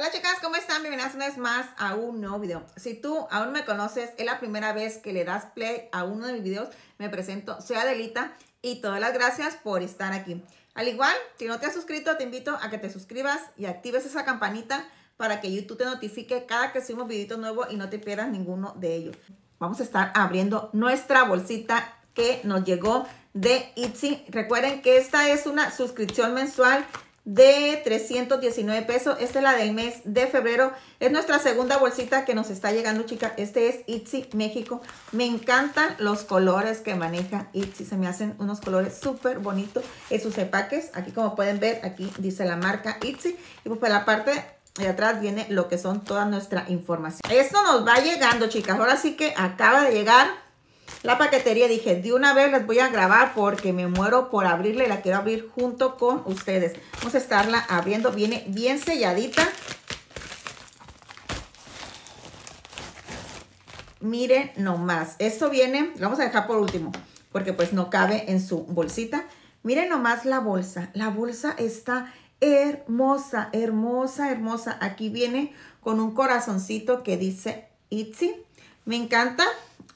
Hola chicas, ¿cómo están? Bienvenidas una vez más a un nuevo video. Si tú aún me conoces, es la primera vez que le das play a uno de mis videos, me presento, soy Adelita y todas las gracias por estar aquí. Al igual, si no te has suscrito, te invito a que te suscribas y actives esa campanita para que YouTube te notifique cada que subimos videitos nuevo y no te pierdas ninguno de ellos. Vamos a estar abriendo nuestra bolsita que nos llegó de Etsy. Recuerden que esta es una suscripción mensual de 319 pesos. Esta es la del mes de febrero. Es nuestra segunda bolsita que nos está llegando, chicas. Este es Itzy México. Me encantan los colores que maneja Itzy. Se me hacen unos colores súper bonitos en sus empaques. Aquí como pueden ver, aquí dice la marca Itzy. Y pues por la parte de atrás viene lo que son toda nuestra información. Esto nos va llegando, chicas. Ahora sí que acaba de llegar la paquetería. Dije, de una vez les voy a grabar porque me muero por abrirla y la quiero abrir junto con ustedes. Vamos a estarla abriendo. Viene bien selladita. Miren nomás. Esto viene, lo vamos a dejar por último porque pues no cabe en su bolsita. Miren nomás la bolsa. La bolsa está hermosa, hermosa, hermosa. Aquí viene con un corazoncito que dice Itzy. Me encanta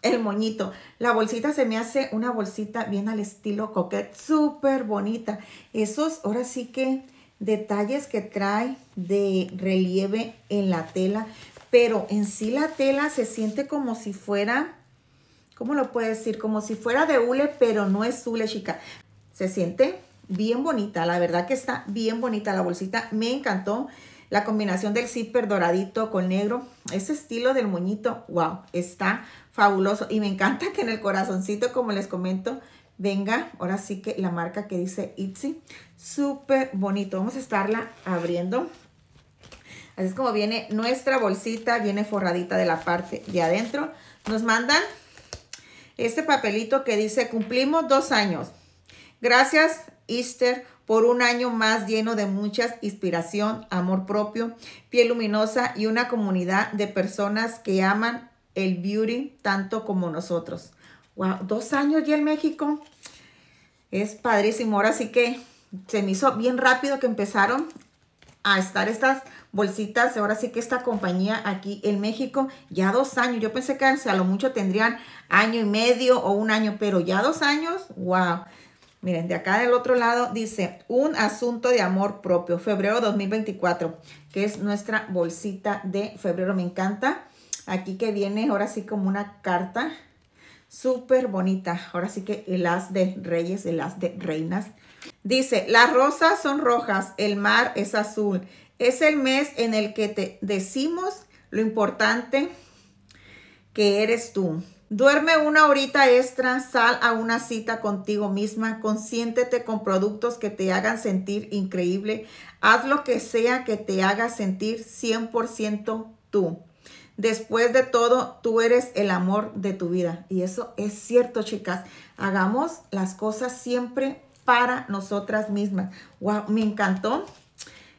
el moñito. La bolsita se me hace una bolsita bien al estilo coquette, súper bonita. Esos, ahora sí que detalles que trae de relieve en la tela, pero en sí la tela se siente como si fuera, ¿cómo lo puedo decir? Como si fuera de hule, pero no es hule, chica. Se siente bien bonita, la verdad que está bien bonita la bolsita, me encantó. La combinación del zipper doradito con negro, ese estilo del moñito, wow, está fabuloso. Y me encanta que en el corazoncito, como les comento, venga, ahora sí que la marca que dice Itzy, súper bonito. Vamos a estarla abriendo. Así es como viene nuestra bolsita, viene forradita de la parte de adentro. Nos mandan este papelito que dice, cumplimos dos años. Gracias, Easter por un año más lleno de muchas inspiración, amor propio, piel luminosa y una comunidad de personas que aman el beauty tanto como nosotros. Wow, dos años ya en México. Es padrísimo. Ahora sí que se me hizo bien rápido que empezaron a estar estas bolsitas. Ahora sí que esta compañía aquí en México, ya dos años. Yo pensé que a lo mucho tendrían año y medio o un año, pero ya dos años, wow. Miren, de acá del otro lado dice un asunto de amor propio, febrero 2024, que es nuestra bolsita de febrero. Me encanta. Aquí que viene ahora sí como una carta súper bonita. Ahora sí que el de reyes, el as de reinas. Dice, las rosas son rojas, el mar es azul. Es el mes en el que te decimos lo importante que eres tú. Duerme una horita extra, sal a una cita contigo misma, consiéntete con productos que te hagan sentir increíble, haz lo que sea que te haga sentir 100% tú. Después de todo, tú eres el amor de tu vida. Y eso es cierto, chicas. Hagamos las cosas siempre para nosotras mismas. Wow, me encantó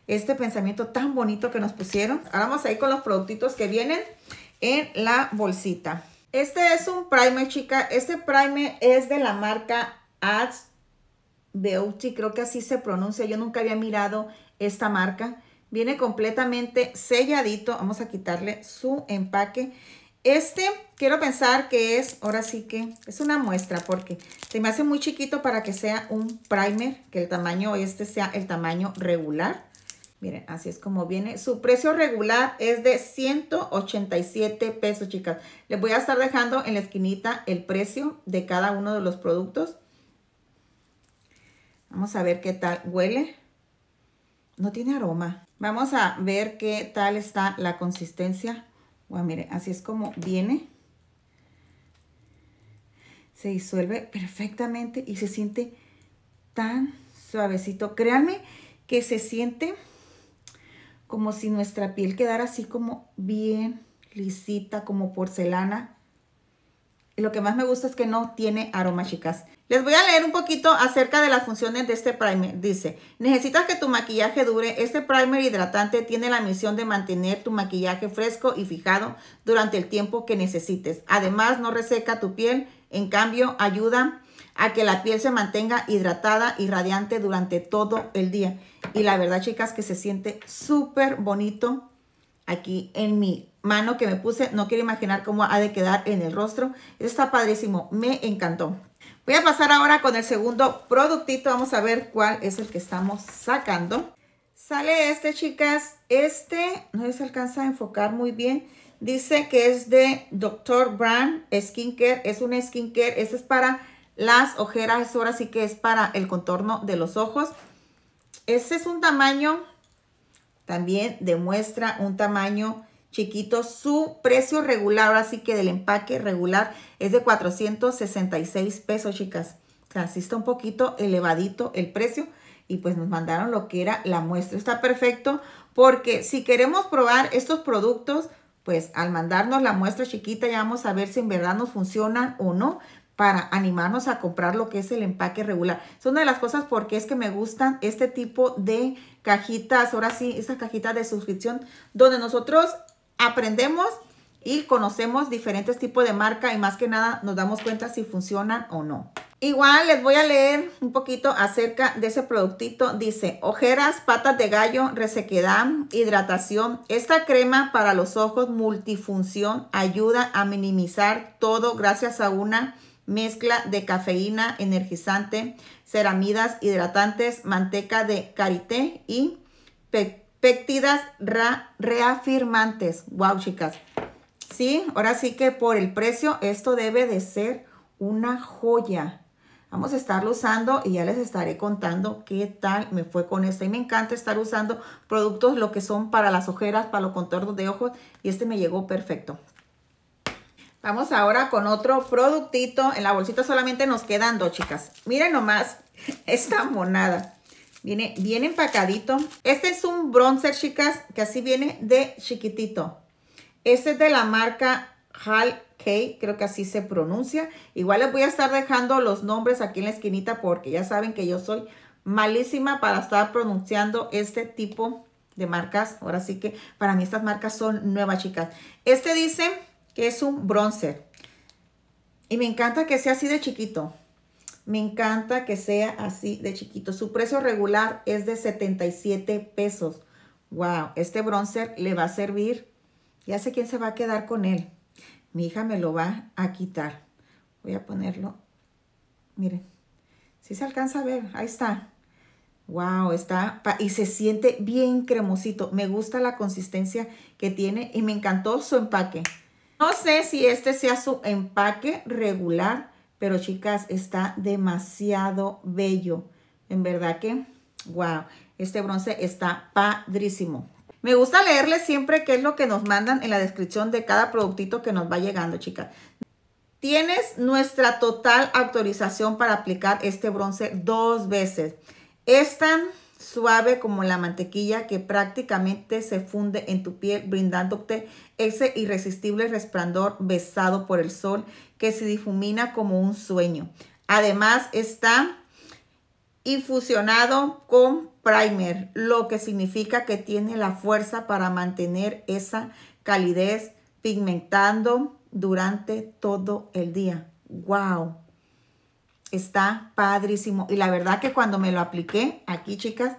este pensamiento tan bonito que nos pusieron. Ahora vamos a ir con los productitos que vienen en la bolsita. Este es un primer, chica. Este primer es de la marca Ads Beauty, creo que así se pronuncia. Yo nunca había mirado esta marca. Viene completamente selladito. Vamos a quitarle su empaque. Este quiero pensar que es, ahora sí que es una muestra porque se me hace muy chiquito para que sea un primer, que el tamaño este sea el tamaño regular. Miren, así es como viene. Su precio regular es de 187 pesos, chicas. Les voy a estar dejando en la esquinita el precio de cada uno de los productos. Vamos a ver qué tal huele. No tiene aroma. Vamos a ver qué tal está la consistencia. Bueno, miren, así es como viene. Se disuelve perfectamente y se siente tan suavecito. Créanme que se siente como si nuestra piel quedara así como bien lisita, como porcelana. lo que más me gusta es que no tiene aroma, chicas. Les voy a leer un poquito acerca de las funciones de este primer. Dice, necesitas que tu maquillaje dure. Este primer hidratante tiene la misión de mantener tu maquillaje fresco y fijado durante el tiempo que necesites. Además, no reseca tu piel. En cambio, ayuda a que la piel se mantenga hidratada y radiante durante todo el día. Y la verdad, chicas, que se siente súper bonito aquí en mi mano que me puse. No quiero imaginar cómo ha de quedar en el rostro. Está padrísimo, me encantó. Voy a pasar ahora con el segundo productito. Vamos a ver cuál es el que estamos sacando. Sale este, chicas. Este, no se alcanza a enfocar muy bien. Dice que es de Dr. Brand Skincare. Es un skincare. Este es para las ojeras, ahora sí que es para el contorno de los ojos. ese es un tamaño, también demuestra un tamaño chiquito. Su precio regular, ahora sí que del empaque regular, es de 466 pesos, chicas. O sea, sí está un poquito elevadito el precio. Y pues nos mandaron lo que era la muestra. Está perfecto porque si queremos probar estos productos, pues al mandarnos la muestra chiquita ya vamos a ver si en verdad nos funcionan o no para animarnos a comprar lo que es el empaque regular. Es una de las cosas porque es que me gustan este tipo de cajitas, ahora sí, estas cajitas de suscripción, donde nosotros aprendemos y conocemos diferentes tipos de marca y más que nada nos damos cuenta si funcionan o no. Igual les voy a leer un poquito acerca de ese productito. Dice, ojeras, patas de gallo, resequedad, hidratación. Esta crema para los ojos multifunción ayuda a minimizar todo gracias a una mezcla de cafeína, energizante, ceramidas, hidratantes, manteca de karité y pectidas reafirmantes. Wow, chicas. Sí, ahora sí que por el precio esto debe de ser una joya. Vamos a estarlo usando y ya les estaré contando qué tal me fue con esto. Y me encanta estar usando productos lo que son para las ojeras, para los contornos de ojos. Y este me llegó perfecto. Vamos ahora con otro productito. En la bolsita solamente nos quedan dos, chicas. Miren nomás esta monada. Viene bien empacadito. Este es un bronzer, chicas, que así viene de chiquitito. Este es de la marca Hal K, creo que así se pronuncia. Igual les voy a estar dejando los nombres aquí en la esquinita porque ya saben que yo soy malísima para estar pronunciando este tipo de marcas. Ahora sí que para mí estas marcas son nuevas, chicas. Este dice que es un bronzer. Y me encanta que sea así de chiquito. Me encanta que sea así de chiquito. Su precio regular es de 77 pesos. Wow, este bronzer le va a servir. Ya sé quién se va a quedar con él. Mi hija me lo va a quitar. Voy a ponerlo. Miren, si se alcanza a ver, ahí está. Wow, está y se siente bien cremosito. Me gusta la consistencia que tiene y me encantó su empaque. No sé si este sea su empaque regular, pero chicas, está demasiado bello. En verdad que, wow, este bronce está padrísimo. Me gusta leerles siempre qué es lo que nos mandan en la descripción de cada productito que nos va llegando, chicas. Tienes nuestra total autorización para aplicar este bronce dos veces. están suave como la mantequilla que prácticamente se funde en tu piel, brindándote ese irresistible resplandor besado por el sol que se difumina como un sueño. Además está infusionado con primer, lo que significa que tiene la fuerza para mantener esa calidez pigmentando durante todo el día. ¡Wow! Está padrísimo. Y la verdad que cuando me lo apliqué, aquí chicas,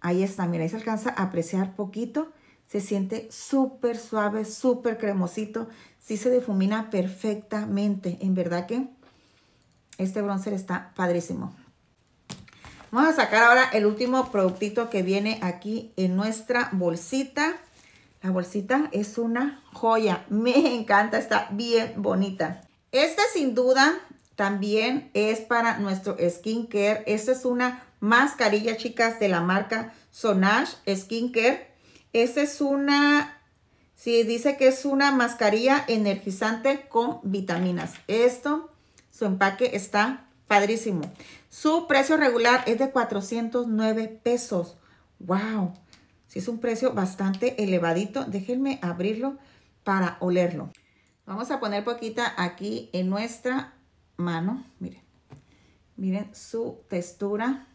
ahí está. Mira, ahí se alcanza a apreciar poquito. Se siente súper suave, súper cremosito. Sí se difumina perfectamente. En verdad que este bronzer está padrísimo. Vamos a sacar ahora el último productito que viene aquí en nuestra bolsita. La bolsita es una joya. Me encanta, está bien bonita. Esta sin duda también es para nuestro skincare. Esta es una mascarilla, chicas, de la marca Sonage Skincare. Esta es una, sí, dice que es una mascarilla energizante con vitaminas. Esto, su empaque está padrísimo. Su precio regular es de 409 pesos. ¡Wow! Sí, es un precio bastante elevadito. Déjenme abrirlo para olerlo. Vamos a poner poquita aquí en nuestra mano, miren, miren su textura.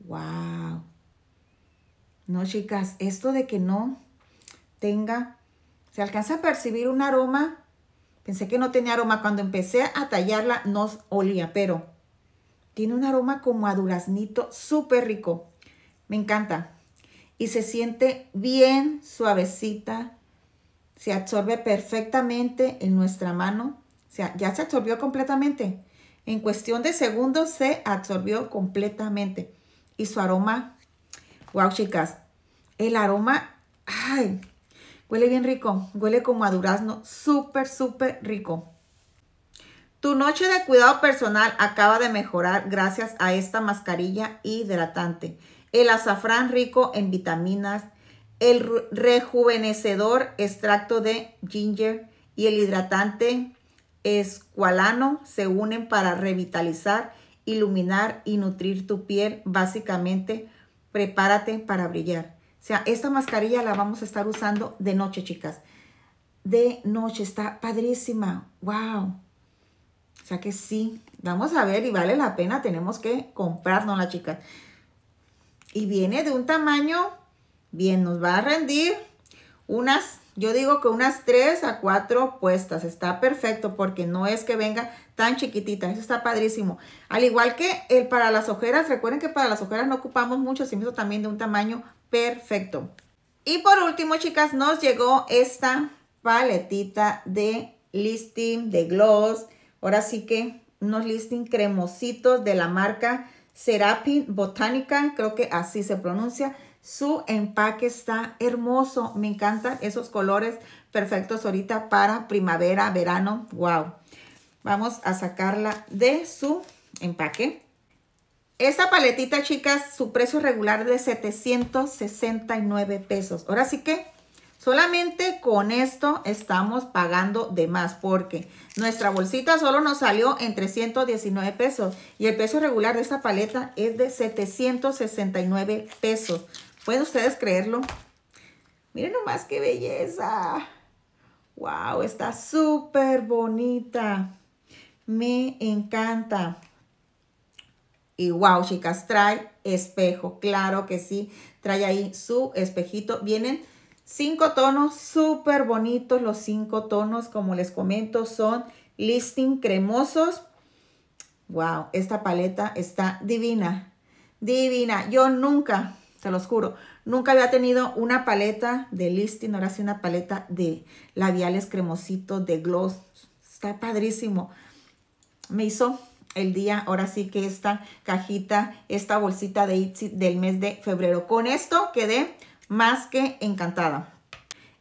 Wow. No, chicas, esto de que no tenga, se alcanza a percibir un aroma. Pensé que no tenía aroma. Cuando empecé a tallarla, no olía, pero tiene un aroma como a duraznito, súper rico. Me encanta. Y se siente bien suavecita, se absorbe perfectamente en nuestra mano. O sea, ya se absorbió completamente. En cuestión de segundos se absorbió completamente. Y su aroma, wow, chicas, el aroma, ay, huele bien rico. Huele como a durazno, súper, súper rico. Tu noche de cuidado personal acaba de mejorar gracias a esta mascarilla hidratante. El azafrán rico en vitaminas, el rejuvenecedor extracto de ginger y el hidratante escualano se unen para revitalizar, iluminar y nutrir tu piel. Básicamente, prepárate para brillar. O sea, esta mascarilla la vamos a estar usando de noche, chicas. De noche, está padrísima. ¡Wow! O sea que sí, vamos a ver y vale la pena. Tenemos que comprárnosla, chicas. Y viene de un tamaño Bien, nos va a rendir unas, yo digo que unas 3 a 4 puestas. Está perfecto porque no es que venga tan chiquitita. Eso está padrísimo. Al igual que el para las ojeras, recuerden que para las ojeras no ocupamos mucho, sino también de un tamaño perfecto. Y por último, chicas, nos llegó esta paletita de listing, de gloss. Ahora sí que unos listing cremositos de la marca Serapin Botánica, creo que así se pronuncia. Su empaque está hermoso. Me encantan esos colores perfectos ahorita para primavera, verano. ¡Wow! Vamos a sacarla de su empaque. Esta paletita, chicas, su precio regular de 769 pesos. Ahora sí que solamente con esto estamos pagando de más porque nuestra bolsita solo nos salió en 319 pesos y el precio regular de esta paleta es de 769 pesos. ¿Pueden ustedes creerlo? Miren nomás qué belleza. ¡Wow! Está súper bonita. Me encanta. Y wow, chicas, trae espejo. Claro que sí. Trae ahí su espejito. Vienen cinco tonos súper bonitos. Los cinco tonos, como les comento, son listing cremosos. Wow, esta paleta está divina. Divina. Yo nunca, te los juro. Nunca había tenido una paleta de listing, ahora sí una paleta de labiales cremositos, de gloss. Está padrísimo. Me hizo el día, ahora sí que esta cajita, esta bolsita de Itzy del mes de febrero. Con esto quedé más que encantada.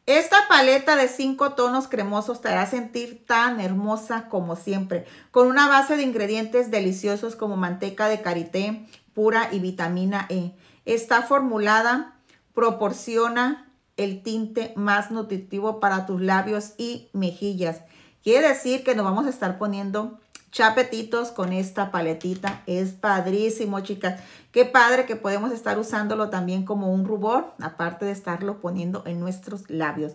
Esta paleta de cinco tonos cremosos te hará sentir tan hermosa como siempre, con una base de ingredientes deliciosos como manteca de karité pura y vitamina E. Está formulada, proporciona el tinte más nutritivo para tus labios y mejillas. Quiere decir que nos vamos a estar poniendo chapetitos con esta paletita. Es padrísimo, chicas. Qué padre que podemos estar usándolo también como un rubor, aparte de estarlo poniendo en nuestros labios.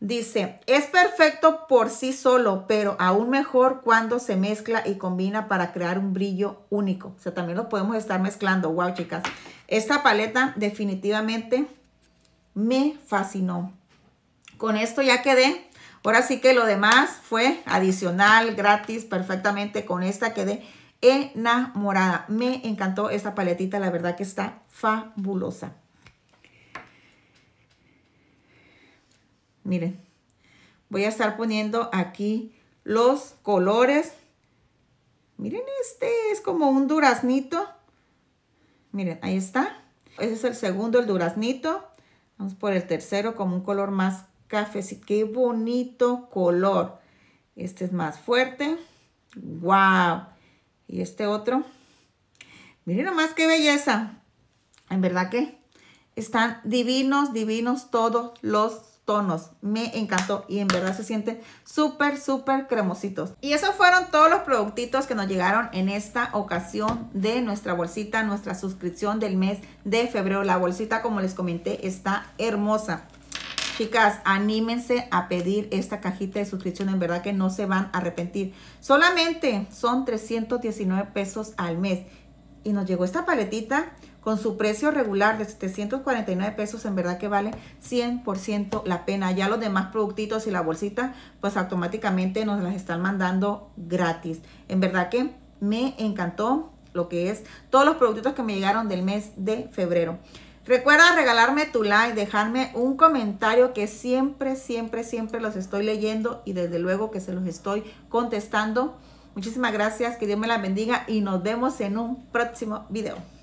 Dice, es perfecto por sí solo, pero aún mejor cuando se mezcla y combina para crear un brillo único. O sea, también lo podemos estar mezclando. Wow, chicas. Esta paleta definitivamente me fascinó. Con esto ya quedé. Ahora sí que lo demás fue adicional, gratis, perfectamente. Con esta quedé enamorada. Me encantó esta paletita. La verdad que está fabulosa. Miren, voy a estar poniendo aquí los colores. Miren, este es como un duraznito. Miren, ahí está. Ese es el segundo, el duraznito. Vamos por el tercero como un color más Sí, ¡Qué bonito color! Este es más fuerte. ¡Wow! Y este otro. Miren nomás qué belleza. En verdad que están divinos, divinos todos los tonos. Me encantó y en verdad se sienten súper, súper cremositos. Y esos fueron todos los productitos que nos llegaron en esta ocasión de nuestra bolsita, nuestra suscripción del mes de febrero. La bolsita, como les comenté, está hermosa. Chicas, anímense a pedir esta cajita de suscripción. En verdad que no se van a arrepentir. Solamente son 319 pesos al mes. Y nos llegó esta paletita con su precio regular de 749 pesos, en verdad que vale 100% la pena. Ya los demás productitos y la bolsita, pues automáticamente nos las están mandando gratis. En verdad que me encantó lo que es todos los productitos que me llegaron del mes de febrero. Recuerda regalarme tu like, dejarme un comentario que siempre, siempre, siempre los estoy leyendo y desde luego que se los estoy contestando. Muchísimas gracias, que Dios me la bendiga y nos vemos en un próximo video.